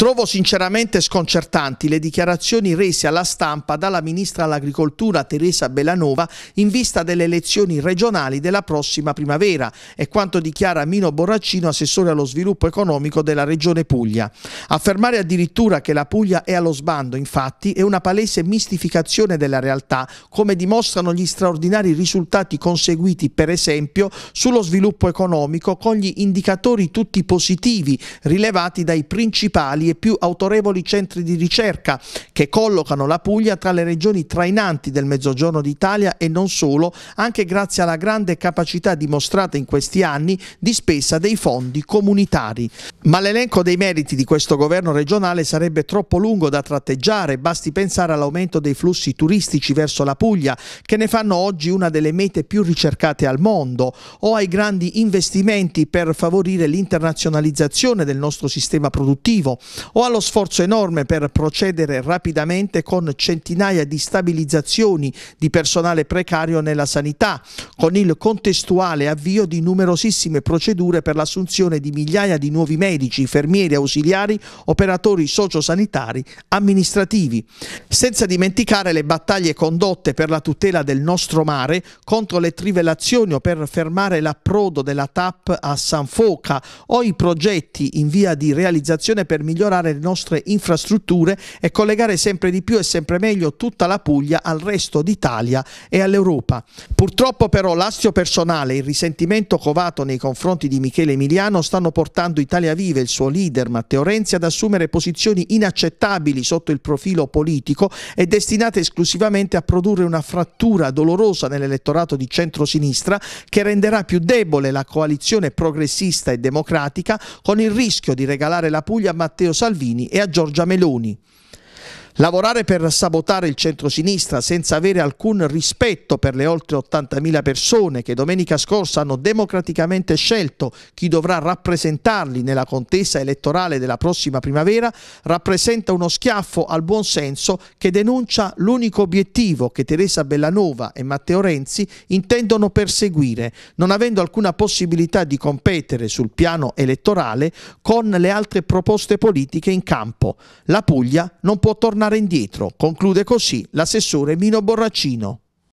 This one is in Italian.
Trovo sinceramente sconcertanti le dichiarazioni rese alla stampa dalla ministra all'agricoltura Teresa Belanova in vista delle elezioni regionali della prossima primavera e quanto dichiara Mino Borraccino, assessore allo sviluppo economico della regione Puglia. Affermare addirittura che la Puglia è allo sbando, infatti, è una palese mistificazione della realtà, come dimostrano gli straordinari risultati conseguiti, per esempio, sullo sviluppo economico con gli indicatori tutti positivi rilevati dai principali e più autorevoli centri di ricerca che collocano la Puglia tra le regioni trainanti del mezzogiorno d'Italia e non solo, anche grazie alla grande capacità dimostrata in questi anni di spesa dei fondi comunitari. Ma l'elenco dei meriti di questo governo regionale sarebbe troppo lungo da tratteggiare, basti pensare all'aumento dei flussi turistici verso la Puglia, che ne fanno oggi una delle mete più ricercate al mondo, o ai grandi investimenti per favorire l'internazionalizzazione del nostro sistema produttivo o allo sforzo enorme per procedere rapidamente con centinaia di stabilizzazioni di personale precario nella sanità, con il contestuale avvio di numerosissime procedure per l'assunzione di migliaia di nuovi medici, infermieri, ausiliari, operatori sociosanitari, amministrativi. Senza dimenticare le battaglie condotte per la tutela del nostro mare contro le trivellazioni o per fermare l'approdo della TAP a San Foca o i progetti in via di realizzazione per migliorare migliorare le nostre infrastrutture e collegare sempre di più e sempre meglio tutta la Puglia al resto d'Italia e all'Europa. Purtroppo però l'astio personale e il risentimento covato nei confronti di Michele Emiliano stanno portando Italia Vive e il suo leader Matteo Renzi ad assumere posizioni inaccettabili sotto il profilo politico e destinate esclusivamente a produrre una frattura dolorosa nell'elettorato di centrosinistra che renderà più debole la coalizione progressista e democratica con il rischio di regalare la Puglia a Matteo Salvini e a Giorgia Meloni. Lavorare per sabotare il centrosinistra senza avere alcun rispetto per le oltre 80.000 persone che domenica scorsa hanno democraticamente scelto chi dovrà rappresentarli nella contesa elettorale della prossima primavera rappresenta uno schiaffo al buon senso che denuncia l'unico obiettivo che Teresa Bellanova e Matteo Renzi intendono perseguire, non avendo alcuna possibilità di competere sul piano elettorale con le altre proposte politiche in campo. La Puglia non può tornare tornare indietro, conclude così l'assessore Mino Borraccino.